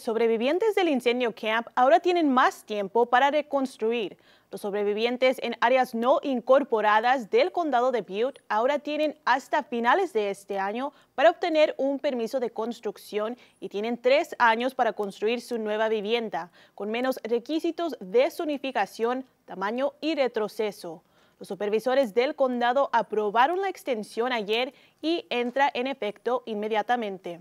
Sobrevivientes del incendio Camp ahora tienen más tiempo para reconstruir. Los sobrevivientes en áreas no incorporadas del condado de Butte ahora tienen hasta finales de este año para obtener un permiso de construcción y tienen tres años para construir su nueva vivienda, con menos requisitos de zonificación, tamaño y retroceso. Los supervisores del condado aprobaron la extensión ayer y entra en efecto inmediatamente.